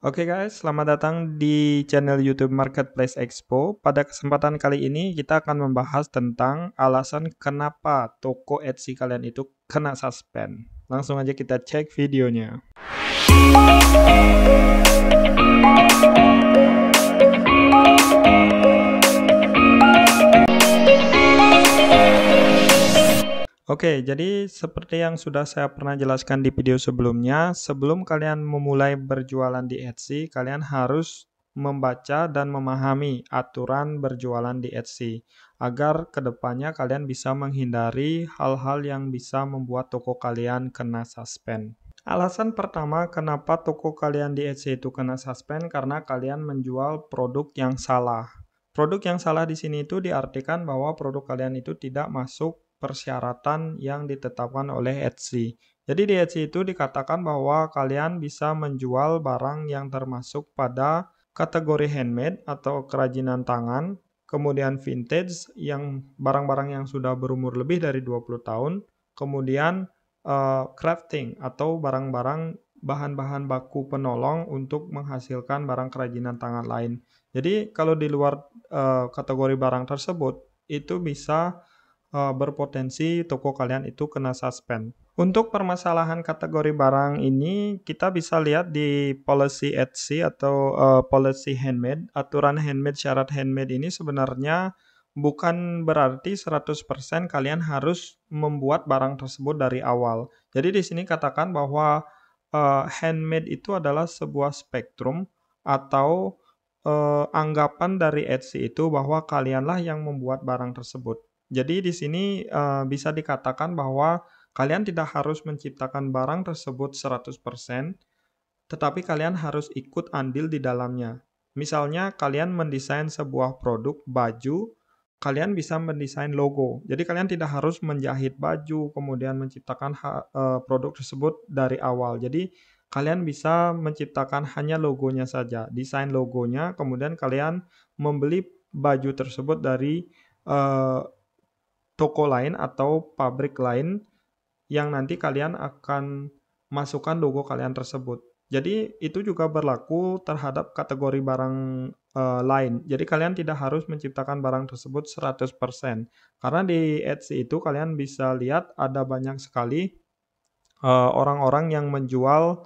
Oke okay guys, selamat datang di channel YouTube Marketplace Expo. Pada kesempatan kali ini kita akan membahas tentang alasan kenapa toko Etsy kalian itu kena suspend. Langsung aja kita cek videonya. Oke, jadi seperti yang sudah saya pernah jelaskan di video sebelumnya, sebelum kalian memulai berjualan di Etsy, kalian harus membaca dan memahami aturan berjualan di Etsy agar kedepannya kalian bisa menghindari hal-hal yang bisa membuat toko kalian kena suspend. Alasan pertama kenapa toko kalian di Etsy itu kena suspend karena kalian menjual produk yang salah. Produk yang salah di sini itu diartikan bahwa produk kalian itu tidak masuk persyaratan yang ditetapkan oleh Etsy. Jadi di Etsy itu dikatakan bahwa kalian bisa menjual barang yang termasuk pada kategori handmade atau kerajinan tangan, kemudian vintage yang barang-barang yang sudah berumur lebih dari 20 tahun, kemudian uh, crafting atau barang-barang bahan-bahan baku penolong untuk menghasilkan barang kerajinan tangan lain. Jadi kalau di luar uh, kategori barang tersebut itu bisa uh, berpotensi toko kalian itu kena suspend. Untuk permasalahan kategori barang ini, kita bisa lihat di policy Etsy atau uh, policy handmade. Aturan handmade, syarat handmade ini sebenarnya bukan berarti 100% kalian harus membuat barang tersebut dari awal. Jadi di sini katakan bahwa uh, handmade itu adalah sebuah spektrum atau uh, anggapan dari Etsy itu bahwa kalianlah yang membuat barang tersebut. Jadi di sini uh, bisa dikatakan bahwa kalian tidak harus menciptakan barang tersebut 100%, tetapi kalian harus ikut andil di dalamnya. Misalnya kalian mendesain sebuah produk baju, kalian bisa mendesain logo. Jadi kalian tidak harus menjahit baju kemudian menciptakan uh, produk tersebut dari awal. Jadi kalian bisa menciptakan hanya logonya saja, desain logonya, kemudian kalian membeli baju tersebut dari uh, toko lain atau pabrik lain yang nanti kalian akan masukkan logo kalian tersebut. Jadi itu juga berlaku terhadap kategori barang e, lain. Jadi kalian tidak harus menciptakan barang tersebut 100%. Karena di Etsy itu kalian bisa lihat ada banyak sekali eh, orang-orang e, yang menjual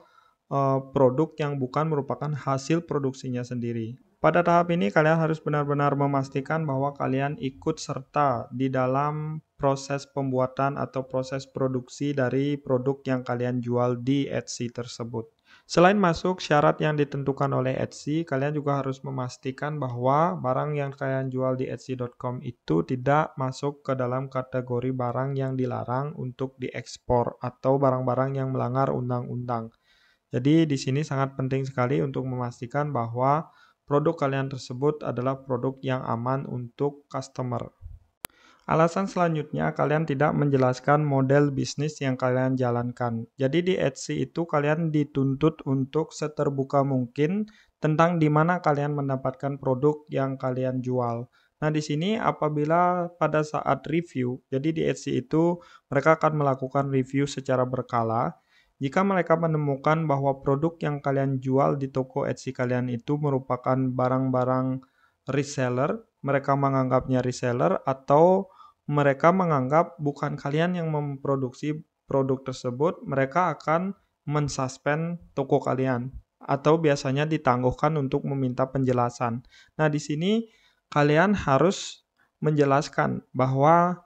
e, produk yang bukan merupakan hasil produksinya sendiri. Pada tahap ini kalian harus benar-benar memastikan bahwa kalian ikut serta di dalam proses pembuatan atau proses produksi dari produk yang kalian jual di Etsy tersebut. Selain masuk syarat yang ditentukan oleh Etsy, kalian juga harus memastikan bahwa barang yang kalian jual di etsy.com itu tidak masuk ke dalam kategori barang yang dilarang untuk diekspor atau barang-barang yang melanggar undang-undang. Jadi di sini sangat penting sekali untuk memastikan bahwa produk kalian tersebut adalah produk yang aman untuk customer. Alasan selanjutnya, kalian tidak menjelaskan model bisnis yang kalian jalankan. Jadi di Etsy itu kalian dituntut untuk seterbuka mungkin tentang di mana kalian mendapatkan produk yang kalian jual. Nah, di sini apabila pada saat review, jadi di Etsy itu mereka akan melakukan review secara berkala jika mereka menemukan bahwa produk yang kalian jual di toko Etsy kalian itu merupakan barang-barang reseller, mereka menganggapnya reseller atau mereka menganggap bukan kalian yang memproduksi produk tersebut, mereka akan mensuspend toko kalian atau biasanya ditangguhkan untuk meminta penjelasan. Nah, di sini kalian harus menjelaskan bahwa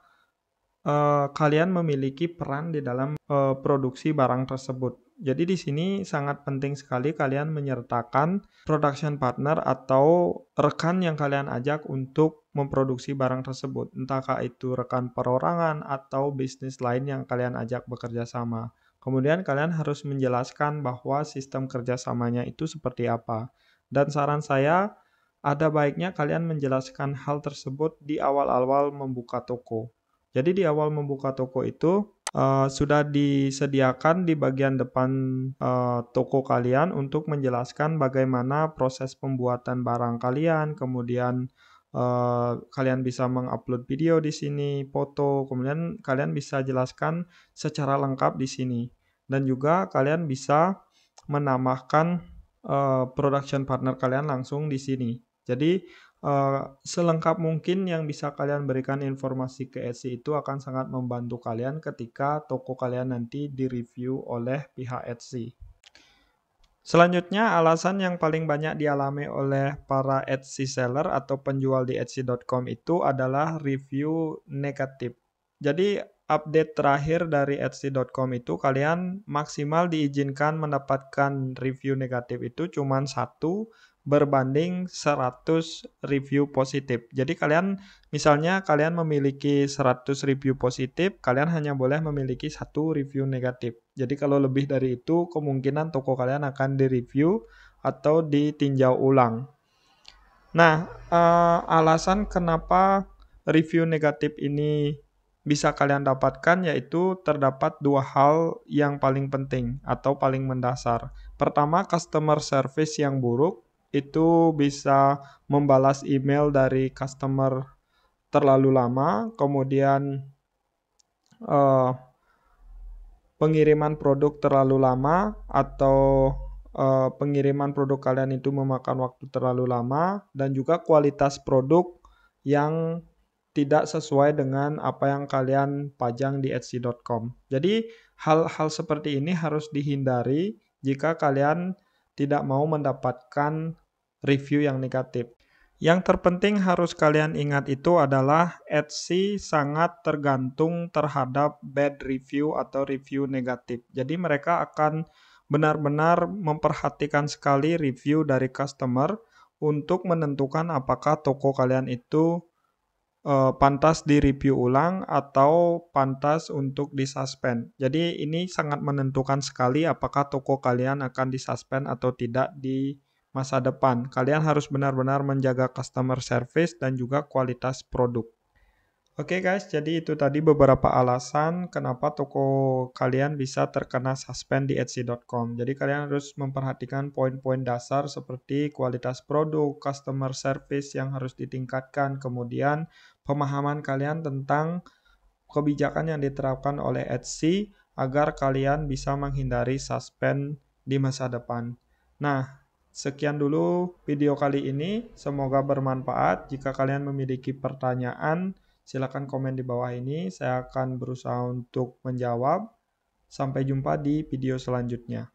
Eh, kalian memiliki peran di dalam eh, produksi barang tersebut. Jadi di sini sangat penting sekali kalian menyertakan production partner atau rekan yang kalian ajak untuk memproduksi barang tersebut. Entahkah itu rekan perorangan atau bisnis lain yang kalian ajak bekerja sama. Kemudian kalian harus menjelaskan bahwa sistem kerjasamanya itu seperti apa. Dan saran saya, ada baiknya kalian menjelaskan hal tersebut di awal-awal membuka toko. Jadi di awal membuka toko itu Uh, sudah disediakan di bagian depan uh, toko kalian untuk menjelaskan bagaimana proses pembuatan barang kalian, kemudian uh, kalian bisa mengupload video di sini, foto, kemudian kalian bisa jelaskan secara lengkap di sini. Dan juga kalian bisa menambahkan uh, production partner kalian langsung di sini. Jadi Uh, selengkap mungkin yang bisa kalian berikan informasi ke Etsy itu akan sangat membantu kalian ketika toko kalian nanti direview oleh pihak Etsy. Selanjutnya, alasan yang paling banyak dialami oleh para Etsy seller atau penjual di Etsy.com itu adalah review negatif. Jadi, update terakhir dari Etsy.com itu kalian maksimal diizinkan mendapatkan review negatif itu cuma satu berbanding 100 review positif. Jadi kalian misalnya kalian memiliki 100 review positif, kalian hanya boleh memiliki satu review negatif. Jadi kalau lebih dari itu kemungkinan toko kalian akan direview atau ditinjau ulang. Nah, uh, alasan kenapa review negatif ini bisa kalian dapatkan yaitu terdapat dua hal yang paling penting atau paling mendasar. Pertama, customer service yang buruk itu bisa membalas email dari customer terlalu lama, kemudian uh, pengiriman produk terlalu lama atau uh, pengiriman produk kalian itu memakan waktu terlalu lama dan juga kualitas produk yang tidak sesuai dengan apa yang kalian pajang di etsy.com. Jadi hal-hal seperti ini harus dihindari jika kalian tidak mau mendapatkan review yang negatif. Yang terpenting harus kalian ingat itu adalah Etsy sangat tergantung terhadap bad review atau review negatif. Jadi mereka akan benar-benar memperhatikan sekali review dari customer untuk menentukan apakah toko kalian itu uh, pantas direview ulang atau pantas untuk disuspend. Jadi ini sangat menentukan sekali apakah toko kalian akan disuspend atau tidak di masa depan. Kalian harus benar-benar menjaga customer service dan juga kualitas produk. Oke okay guys, jadi itu tadi beberapa alasan kenapa toko kalian bisa terkena suspend di Etsy.com. Jadi kalian harus memperhatikan poin-poin dasar seperti kualitas produk, customer service yang harus ditingkatkan, kemudian pemahaman kalian tentang kebijakan yang diterapkan oleh Etsy agar kalian bisa menghindari suspend di masa depan. Nah, sekian dulu video kali ini. Semoga bermanfaat. Jika kalian memiliki pertanyaan, silakan komen di bawah ini, saya akan berusaha untuk menjawab. Sampai jumpa di video selanjutnya.